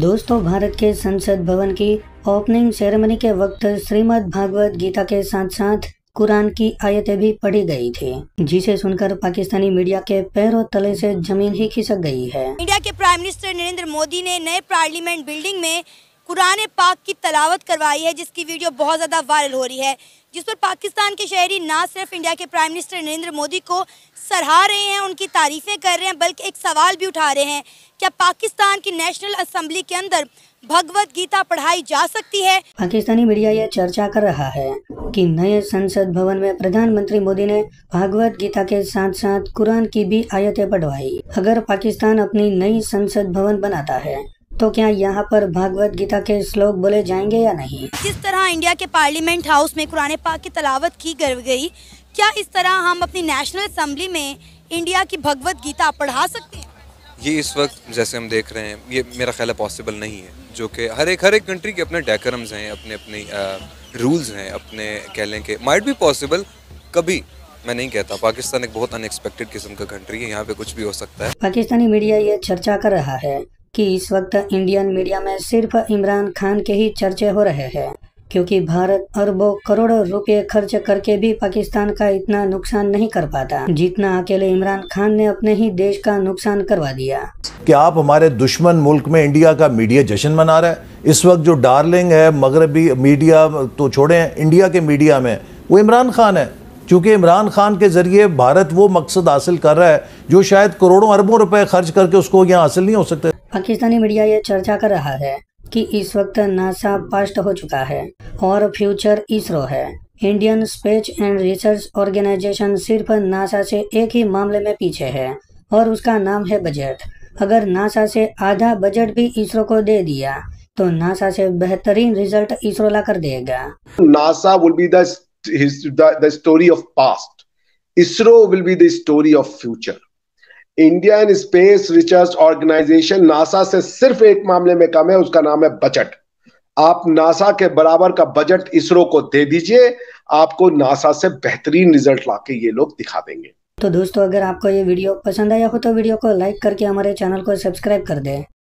दोस्तों भारत के संसद भवन की ओपनिंग सेरेमनी के वक्त श्रीमद् भागवत गीता के साथ साथ कुरान की आयतें भी पढ़ी गई थी जिसे सुनकर पाकिस्तानी मीडिया के पैरों तले से जमीन ही खिसक गई है इंडिया के प्राइम मिनिस्टर नरेंद्र मोदी ने नए पार्लियामेंट बिल्डिंग में कुरान पाक की तलावत करवाई है जिसकी वीडियो बहुत ज़्यादा वायरल हो रही है जिस पर पाकिस्तान के शहरी ना सिर्फ इंडिया के प्राइम मिनिस्टर नरेंद्र मोदी को सराहा रहे हैं उनकी तारीफ़ें कर रहे हैं बल्कि एक सवाल भी उठा रहे हैं क्या पाकिस्तान की नेशनल असम्बली के अंदर भगवत गीता पढ़ाई जा सकती है पाकिस्तानी मीडिया यह चर्चा कर रहा है कि नए संसद भवन में प्रधानमंत्री मोदी ने भगवत गीता के साथ साथ कुरान की भी आयतें पढ़वाई अगर पाकिस्तान अपनी नई संसद भवन बनाता है तो क्या यहाँ पर भागवत गीता के श्लोक बोले जाएंगे या नहीं जिस तरह इंडिया के पार्लियामेंट हाउस में कुरान पाक की तलावत की गई क्या इस तरह हम अपनी नेशनल असम्बली में इंडिया की भगवत गीता पढ़ा सकते हैं ये इस वक्त जैसे हम देख रहे हैं ये मेरा ख्याल है पॉसिबल नहीं है जो कि हर एक हर एक कंट्री के अपने डेकरम्स हैं अपने अपने रूल्स हैं अपने कह लें कि माइट भी पॉसिबल कभी मैं नहीं कहता पाकिस्तान एक बहुत अनएक्सपेक्टेड किस्म का कंट्री है यहाँ पे कुछ भी हो सकता है पाकिस्तानी मीडिया ये चर्चा कर रहा है कि इस वक्त इंडियन मीडिया में सिर्फ इमरान खान के ही चर्चे हो रहे हैं क्योंकि भारत अरबों करोड़ों रुपए खर्च करके भी पाकिस्तान का इतना नुकसान नहीं कर पाता जितना अकेले इमरान खान ने अपने ही देश का नुकसान करवा दिया क्या आप हमारे दुश्मन मुल्क में इंडिया का मीडिया जश्न मना रहे है इस वक्त जो डार्लिंग है मगरबी मीडिया तो छोड़े इंडिया के मीडिया में वो इमरान खान है क्योंकि इमरान खान के ज़रिए भारत वो मकसद हासिल कर रहा है जो शायद करोड़ों अरबों रुपए खर्च करके उसको यहाँ हासिल नहीं हो सकते पाकिस्तानी मीडिया ये चर्चा कर रहा है कि इस वक्त नासा पास्ट हो चुका है और फ्यूचर इसरो है Indian space and research organisation सिर्फ नासा से एक ही मामले में पीछे है और उसका नाम है बजट अगर नासा से आधा बजट भी इसरो को दे दिया तो नासा से बेहतरीन रिजल्ट इसरो ला कर देगा NASA will be the story of past ISRO will be the story of future Indian space research organisation NASA से सिर्फ एक मामले में कम है उसका नाम है बजट आप नासा के बराबर का बजट इसरो को दे दीजिए आपको नासा से बेहतरीन रिजल्ट लाके ये लोग दिखा देंगे तो दोस्तों अगर आपको ये वीडियो पसंद आया हो तो वीडियो को लाइक करके हमारे चैनल को सब्सक्राइब कर दें